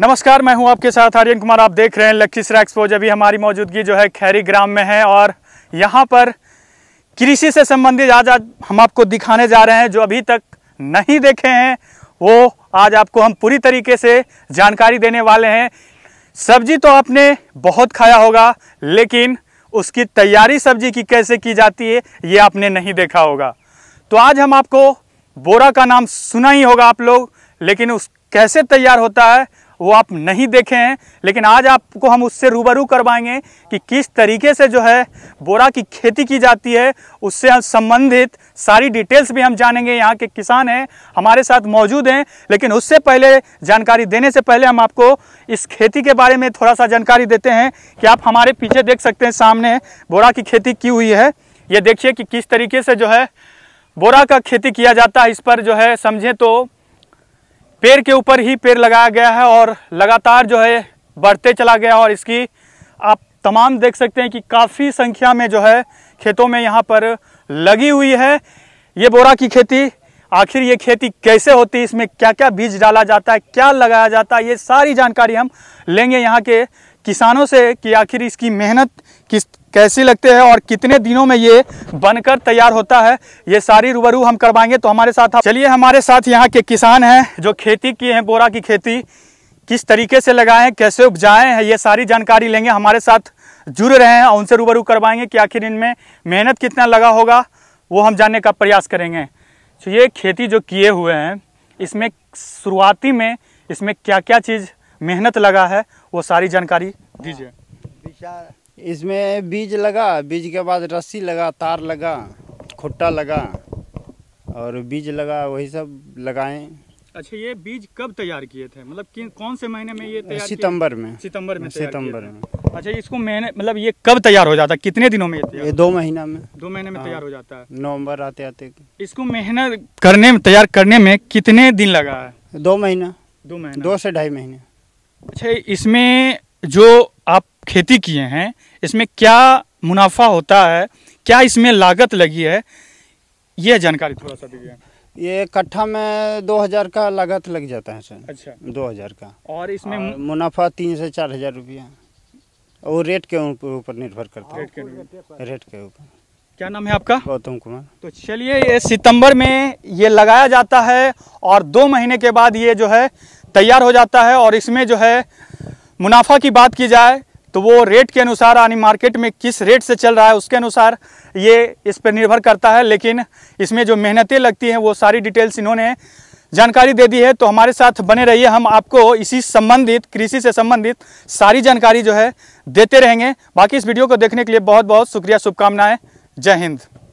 नमस्कार मैं हूं आपके साथ आर्यन कुमार आप देख रहे हैं लखीसराय एक्सपोज अभी हमारी मौजूदगी जो है खैरी ग्राम में है और यहां पर कृषि से संबंधित आज आज हम आपको दिखाने जा रहे हैं जो अभी तक नहीं देखे हैं वो आज आपको हम पूरी तरीके से जानकारी देने वाले हैं सब्जी तो आपने बहुत खाया होगा लेकिन उसकी तैयारी सब्जी की कैसे की जाती है ये आपने नहीं देखा होगा तो आज हम आपको बोरा का नाम सुना ही होगा आप लोग लेकिन उस कैसे तैयार होता है वो आप नहीं देखे हैं लेकिन आज आपको हम उससे रूबरू करवाएंगे कि किस तरीके से जो है बोरा की खेती की जाती है उससे हम संबंधित सारी डिटेल्स भी हम जानेंगे यहाँ के किसान हैं हमारे साथ मौजूद हैं लेकिन उससे पहले जानकारी देने से पहले हम आपको इस खेती के बारे में थोड़ा सा जानकारी देते हैं कि आप हमारे पीछे देख सकते हैं सामने बोरा की खेती की हुई है ये देखिए कि किस तरीके से जो है बोरा का खेती किया जाता है इस पर जो है समझें तो पेड़ के ऊपर ही पेड़ लगाया गया है और लगातार जो है बढ़ते चला गया और इसकी आप तमाम देख सकते हैं कि काफ़ी संख्या में जो है खेतों में यहाँ पर लगी हुई है ये बोरा की खेती आखिर ये खेती कैसे होती है इसमें क्या क्या बीज डाला जाता है क्या लगाया जाता है ये सारी जानकारी हम लेंगे यहाँ के किसानों से कि आखिर इसकी मेहनत किस कैसी लगते हैं और कितने दिनों में ये बनकर तैयार होता है ये सारी रूबरू हम करवाएंगे तो हमारे साथ चलिए हमारे साथ यहाँ के किसान हैं जो खेती किए हैं बोरा की खेती किस तरीके से लगाएं कैसे उपजाएं हैं ये सारी जानकारी लेंगे हमारे साथ जुड़ रहे हैं और उनसे रूबरू करवाएंगे कि आखिर इनमें मेहनत कितना लगा होगा वो हम जानने का प्रयास करेंगे तो ये खेती जो किए हुए हैं इसमें शुरुआती में इसमें क्या क्या चीज़ मेहनत लगा है वो सारी जानकारी दीजिए इसमें बीज लगा बीज के बाद रस्सी लगा तार लगा खुट्टा लगा और बीज लगा वही सब लगाए अच्छा ये बीज कब तैयार किए थे मतलब कौन से महीने में ये तैयार सितंबर में सितंबर में सितंबर में अच्छा इसको मैंने मतलब ये कब तैयार हो जाता है कितने दिनों में ये ये दो महीना में दो महीने में तैयार हो हाँ। जाता है नवंबर आते आते इसको मेहनत करने में तैयार करने में कितने दिन लगा है दो महीना दो महीना दो से ढाई महीने अच्छा इसमें जो आप खेती किए हैं इसमें क्या मुनाफा होता है क्या इसमें लागत लगी है यह जानकारी थोड़ा सा दीजिए ये कट्ठा में दो हजार का लागत लग जाता है सर अच्छा दो हजार का और इसमें और मुनाफा तीन से चार हजार रुपया और रेट के ऊपर निर्भर करता है रेट के ऊपर क्या नाम है आपका गौतम कुमार तो चलिए ये सितंबर में ये लगाया जाता है और दो महीने के बाद ये जो है तैयार हो जाता है और इसमें जो है मुनाफा की बात की जाए तो वो रेट के अनुसार यानी मार्केट में किस रेट से चल रहा है उसके अनुसार ये इस पर निर्भर करता है लेकिन इसमें जो मेहनतें लगती हैं वो सारी डिटेल्स इन्होंने जानकारी दे दी है तो हमारे साथ बने रहिए हम आपको इसी संबंधित कृषि से संबंधित सारी जानकारी जो है देते रहेंगे बाकी इस वीडियो को देखने के लिए बहुत बहुत शुक्रिया शुभकामनाएँ जय हिंद